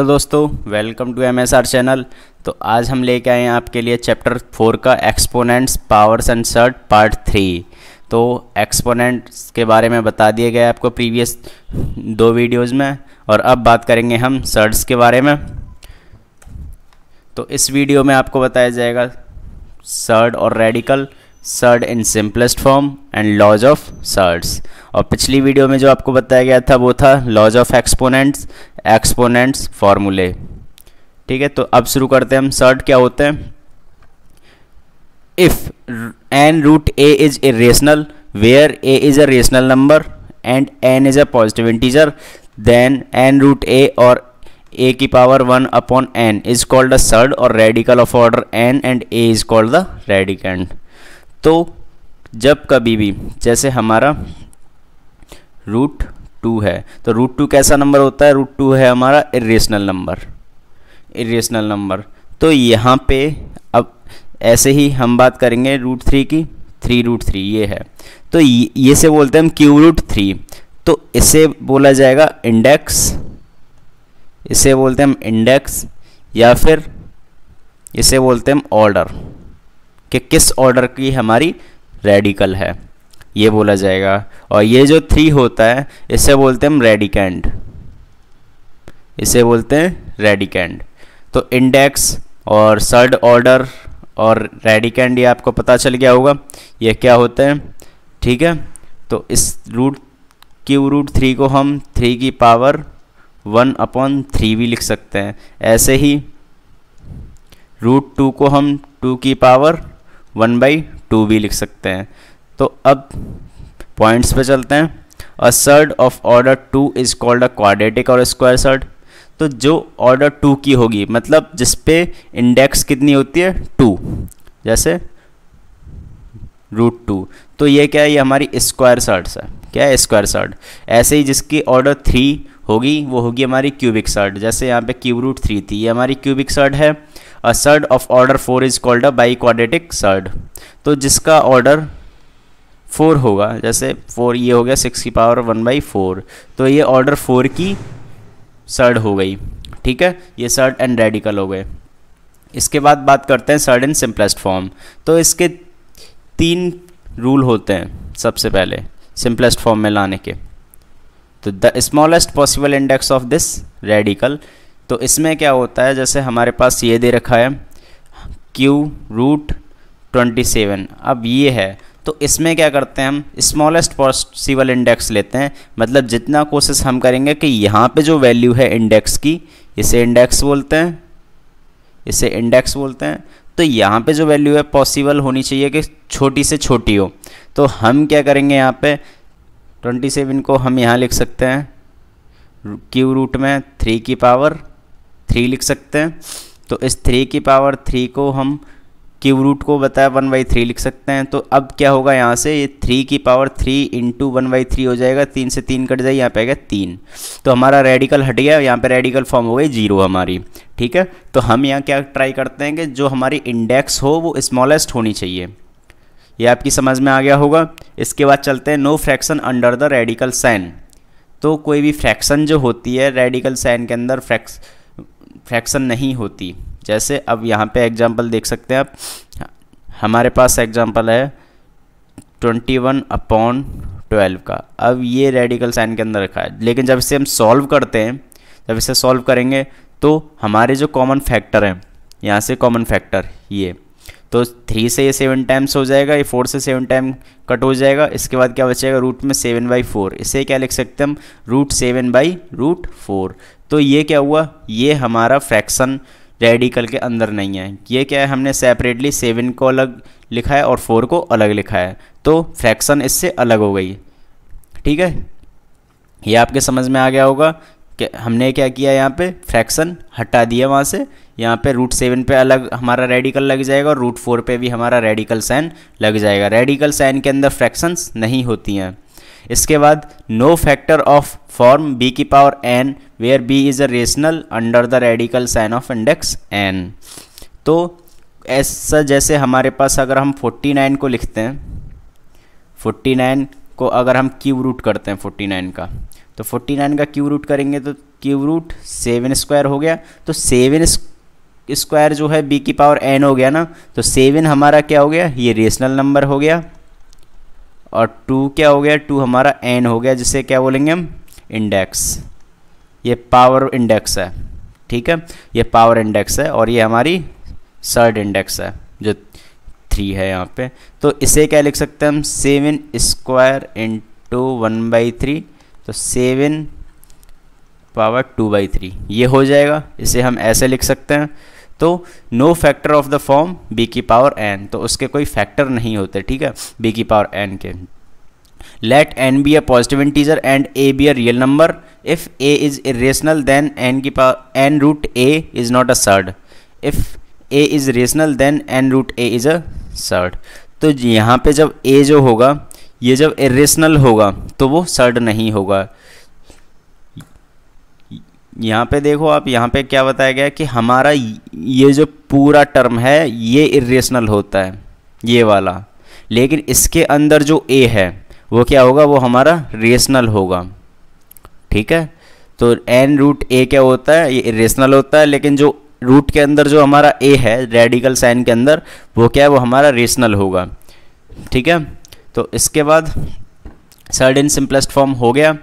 hello दोस्तों welcome to MSR channel तो आज हम लेके आए हैं आपके लिए चैप्टर फोर का exponents powers and surd part three तो एक्सपोनेंट्स के बारे में बता दिए गए आपको प्रीवियस दो वीडियोस में और अब बात करेंगे हम सर्ट्स के बारे में तो इस वीडियो में आपको बताया जाएगा सर्ट और radical surd in simplest form and laws of surds और पिछली वीडियो में जो आपको बताया गया था वो था लॉज ऑफ एक्सपोनेंट्स एक्सपोनेंट्स फॉर्मूले ठीक है तो अब शुरू करते हैं हम सर्ड क्या होते हैं if N root A is A rational where A is a rational number and N is a positive integer then N root A और ए की power one upon N is called a surd और radical of order N and A is called the radicand तो जब कभी भी जैसे हमारा root two है तो रूट टू कैसा नंबर होता है रूट टू है हमारा इरेशनल नंबर इरेशनल नंबर तो यहाँ पे अब ऐसे ही हम बात करेंगे रूट थ्री की थ्री रूट थ्री ये है तो ये से बोलते हैं हम क्यू रूट थ्री तो इसे बोला जाएगा इंडेक्स इसे बोलते हैं हम इंडेक्स या फिर इसे बोलते हैं हम ऑर्डर कि किस ऑर्डर की हमारी रेडिकल है ये बोला जाएगा और ये जो थ्री होता है इसे बोलते हैं हम रेडिकेंड इसे बोलते हैं रेडिकेंड तो इंडेक्स और सर्ड ऑर्डर और रेडिकेंड ये आपको पता चल गया होगा ये क्या होते हैं ठीक है तो इस रूट क्यू रूट थ्री को हम थ्री की पावर वन अपॉन थ्री भी लिख सकते हैं ऐसे ही रूट टू को हम टू की पावर वन बाई टू भी लिख सकते हैं तो अब पॉइंट्स पे चलते हैं a surd of order two is called a quadratic और स्क्वायर सर्ड तो जो ऑर्डर टू की होगी मतलब जिस पे इंडेक्स कितनी होती है टू जैसे रूट टू तो ये क्या है ये हमारी स्क्वायर सर्ड्स है क्या है स्क्वायर शर्ट ऐसे ही जिसकी ऑर्डर थ्री होगी वो होगी हमारी क्यूबिक शर्ट जैसे यहाँ पे क्यूब रूट थ्री थी ये हमारी क्यूबिक शर्ट है a surd of order four is called a biquadratic surd तो जिसका ऑर्डर फोर होगा जैसे फोर ये हो गया सिक्स की पावर वन बाई फोर तो ये ऑर्डर फोर की शर्ट हो गई ठीक है ये सर्ड एंड रेडिकल हो गए इसके बाद बात करते हैं सर्ड इन सिंपलेस्ट फॉर्म तो इसके तीन रूल होते हैं सबसे पहले सिंपलेस्ट फॉर्म में लाने के तो the smallest possible index of this radical तो इसमें क्या होता है जैसे हमारे पास ये दे रखा है क्यू रूट ट्वेंटी सेवन अब ये है तो इसमें क्या करते हैं हम स्मॉलेस्ट पॉसिबल इंडेक्स लेते हैं मतलब जितना कोशिश हम करेंगे कि यहाँ पे जो वैल्यू है इंडेक्स की इसे इंडेक्स बोलते हैं इसे इंडेक्स बोलते हैं तो यहाँ पे जो वैल्यू है पॉसिबल होनी चाहिए कि छोटी से छोटी हो तो हम क्या करेंगे यहाँ पे ट्वेंटी सेवन को हम यहाँ लिख सकते हैं क्यू रूट में थ्री की पावर थ्री लिख सकते हैं तो इस थ्री की पावर थ्री को हम क्यू रूट को बताया वन बाई थ्री लिख सकते हैं तो अब क्या होगा यहाँ से ये थ्री की power three into one by three हो जाएगा तीन से तीन कट जाए यहाँ पे आएगा तीन तो हमारा रेडिकल हट गया यहाँ पे रेडिकल फॉर्म हो गई जीरो हमारी ठीक है तो हम यहाँ क्या ट्राई करते हैं कि जो हमारी इंडेक्स हो वो स्मॉलेस्ट होनी चाहिए ये आपकी समझ में आ गया होगा इसके बाद चलते हैं no fraction under the radical sign तो कोई भी फ्रैक्शन जो होती है रेडिकल साइन के अंदर फ्रैक्स फ्रैक्शन नहीं होती जैसे अब यहाँ पे एग्जांपल देख सकते हैं आप हमारे पास एग्जांपल है ट्वेंटी वन अपॉन ट्वेल्व का अब ये रेडिकल साइन के अंदर रखा है लेकिन जब इसे हम सॉल्व करते हैं जब इसे सॉल्व करेंगे तो हमारे जो कॉमन फैक्टर हैं यहाँ से कॉमन फैक्टर ये तो थ्री से ये सेवन टाइम्स हो जाएगा ये फोर से सेवन टाइम कट हो जाएगा इसके बाद क्या बचेगा रूट में सेवन बाई फोर इसे क्या लिख सकते हैं हम root seven by root four तो ये क्या हुआ ये हमारा फ्रैक्शन रेडिकल के अंदर नहीं है ये क्या है हमने सेपरेटली सेवन को अलग लिखा है और फोर को अलग लिखा है तो फ्रैक्शन इससे अलग हो गई ठीक है ये आपके समझ में आ गया होगा हमने क्या किया यहाँ पे फ्रैक्शन हटा दिया वहाँ से यहाँ पे रूट सेवन पे अलग हमारा रेडिकल लग जाएगा और रूट फोर पे भी हमारा रेडिकल साइन लग जाएगा रेडिकल साइन के अंदर फ्रैक्शंस नहीं होती हैं इसके बाद no factor of form b की power n where b is a rational under the radical sign of index n तो ऐसा जैसे हमारे पास अगर हम 49 को लिखते हैं 49 को अगर हम क्यूब रूट करते हैं 49 का तो फोर्टी नाइन का क्यू रूट करेंगे तो क्यू रूट सेवन स्क्वायर हो गया तो सेवन स्क्वायर जो है बी की पावर एन हो गया ना तो सेवन हमारा क्या हो गया ये रेशनल नंबर हो गया और टू क्या हो गया टू हमारा एन हो गया जिसे क्या बोलेंगे हम इंडेक्स ये पावर इंडेक्स है ठीक है ये पावर इंडेक्स है और ये हमारी सर्ड इंडेक्स है जो थ्री है यहाँ पे तो इसे क्या लिख सकते हैं हम seven square into one by three तो seven power two by three ये हो जाएगा इसे हम ऐसे लिख सकते हैं तो no factor of the form b की पावर एन तो उसके कोई फैक्टर नहीं होते ठीक है बी की पावर एन के let n be a positive integer and a be a real number if a is irrational then n की power n root A is not a surd if a is rational then N root A is a surd तो यहाँ पे जब ए जो होगा ये जब irrational होगा तो वो सर्ड नहीं होगा यहाँ पे देखो आप यहाँ पे क्या बताया गया कि हमारा ये जो पूरा टर्म है ये इरेशनल होता है ये वाला लेकिन इसके अंदर जो ए है वो क्या होगा वो हमारा रेशनल होगा ठीक है तो एन रूट ए क्या होता है ये इरेशनल होता है लेकिन जो रूट के अंदर जो हमारा ए है रेडिकल साइन के अंदर वो क्या है वो हमारा रेशनल होगा ठीक है तो इसके बाद सर्ड इन सिंपलेस्ट फॉर्म हो गया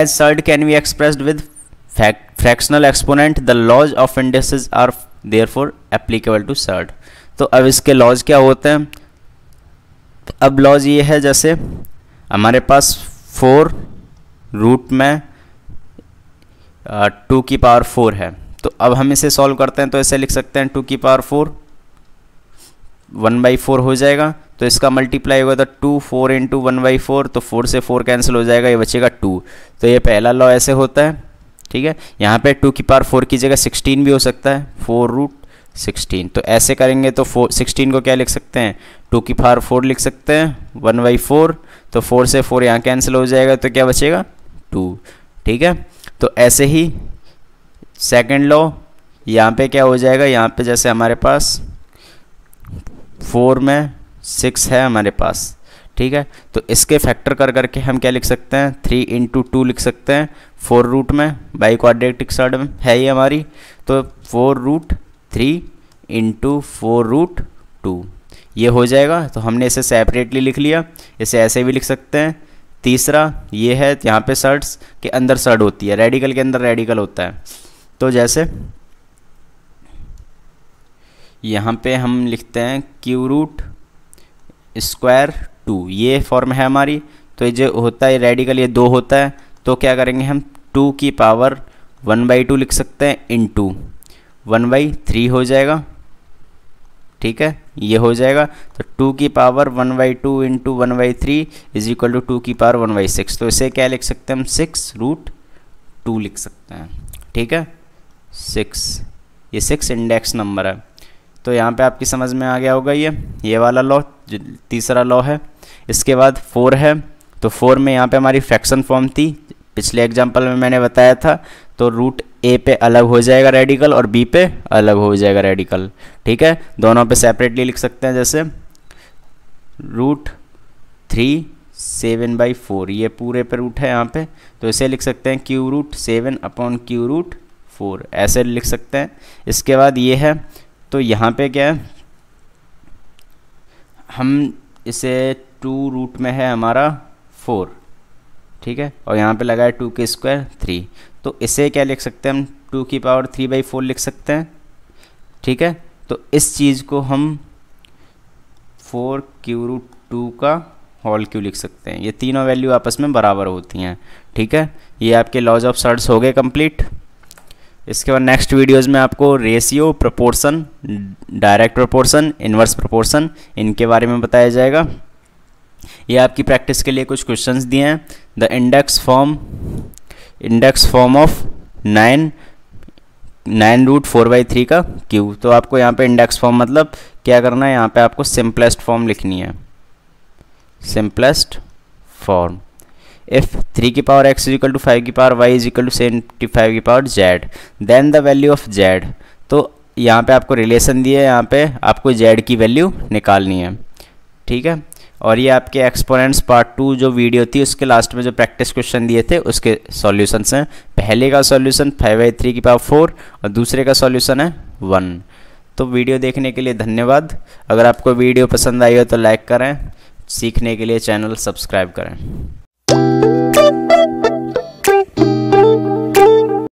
as surd can be expressed with fractional exponent the laws of indices are therefore applicable to surd तो अब इसके लॉज क्या होते हैं अब लॉज ये है जैसे हमारे पास फोर रूट में टू की पावर फोर है तो अब हम इसे सॉल्व करते हैं तो ऐसे लिख सकते हैं टू की power four one by four हो जाएगा तो इसका मल्टीप्लाई हुआ था two four into one by four तो फोर तो से फोर कैंसिल हो जाएगा ये बचेगा टू तो ये पहला लॉ ऐसे होता है ठीक है यहाँ पे टू की पार फोर की जगह सिक्सटीन भी हो सकता है फोर रूट सिक्सटीन तो ऐसे करेंगे तो फोर सिक्सटीन को क्या लिख सकते हैं टू की पार फोर लिख सकते हैं वन बाई फोर तो फोर से फोर यहाँ कैंसिल हो जाएगा तो क्या बचेगा टू ठीक है तो ऐसे ही सेकेंड लॉ यहाँ पे क्या हो जाएगा यहाँ पे जैसे हमारे पास फोर में सिक्स है हमारे पास ठीक है तो इसके फैक्टर कर करके हम क्या लिख सकते हैं थ्री इंटू टू लिख सकते हैं फोर रूट में बाई क्वाड्रेटिक साइड में है ही हमारी तो four root three into four root two ये हो जाएगा तो हमने इसे सेपरेटली लिख लिया इसे ऐसे भी लिख सकते हैं तीसरा ये है यहाँ पे सर्ट्स के अंदर सर्ट होती है रेडिकल के अंदर रेडिकल होता है तो जैसे यहाँ पे हम लिखते हैं क्यू रूट स्क्वायर टू ये फॉर्म है हमारी तो ये जो होता है रेडिकल ये दो होता है तो क्या करेंगे हम टू की पावर वन बाई टू लिख सकते हैं into one by three हो जाएगा ठीक है ये हो जाएगा तो टू की power one by two into one by three is equal to two की पावर वन बाई सिक्स तो इसे क्या लिख सकते हैं हम सिक्स रूट टू लिख सकते हैं ठीक है सिक्स ये सिक्स इंडेक्स नंबर है तो यहाँ पे आपकी समझ में आ गया होगा ये ये वाला लॉ तीसरा लॉ है इसके बाद फोर है तो फोर में यहाँ पे हमारी फ्रैक्शन फॉर्म थी पिछले एग्जाम्पल में मैंने बताया था तो रूट ए पे अलग हो जाएगा रेडिकल और बी पे अलग हो जाएगा रेडिकल ठीक है दोनों पे सेपरेटली लिख सकते हैं जैसे root three seven by four ये पूरे पे रूट है यहाँ पे तो इसे लिख सकते हैं cube root seven upon cube root four ऐसे लिख सकते हैं इसके बाद ये है तो यहाँ पे क्या है हम इसे टू रूट में है हमारा फोर ठीक है और यहाँ पे लगा है टू के स्क्वायर थ्री तो इसे क्या लिख सकते हैं हम टू की पावर थ्री बाई फोर लिख सकते हैं ठीक है तो इस चीज़ को हम फोर क्यू रूट टू का हॉल क्यू लिख सकते हैं ये तीनों वैल्यू आपस में बराबर होती हैं ठीक है ये आपके लॉज ऑफ सर्ड्स हो गए कंप्लीट इसके बाद नेक्स्ट वीडियोज़ में आपको ratio proportion direct proportion inverse proportion इनके बारे में बताया जाएगा ये आपकी प्रैक्टिस के लिए कुछ क्वेश्चंस दिए हैं the index form index form of nine nine root four by three का क्यू तो आपको यहाँ पे इंडेक्स फॉर्म मतलब क्या करना है यहाँ पे आपको सिंपलेस्ट फॉर्म लिखनी है सिंपलेस्ट फॉर्म इफ़ थ्री की power x is equal to five की power y is equal to seventy five की power z then the value of z तो यहाँ पे आपको रिलेशन दिए है यहाँ पे आपको जेड की वैल्यू निकालनी है ठीक है और ये आपके एक्सपोनेंट्स पार्ट टू जो वीडियो थी उसके लास्ट में जो प्रैक्टिस क्वेश्चन दिए थे उसके सॉल्यूशन हैं पहले का सॉल्यूशन फाइव बाई थ्री की पावर फोर और दूसरे का सॉल्यूशन है वन तो वीडियो देखने के लिए धन्यवाद अगर आपको वीडियो पसंद आई हो तो लाइक करें सीखने के लिए चैनल सब्सक्राइब करें Música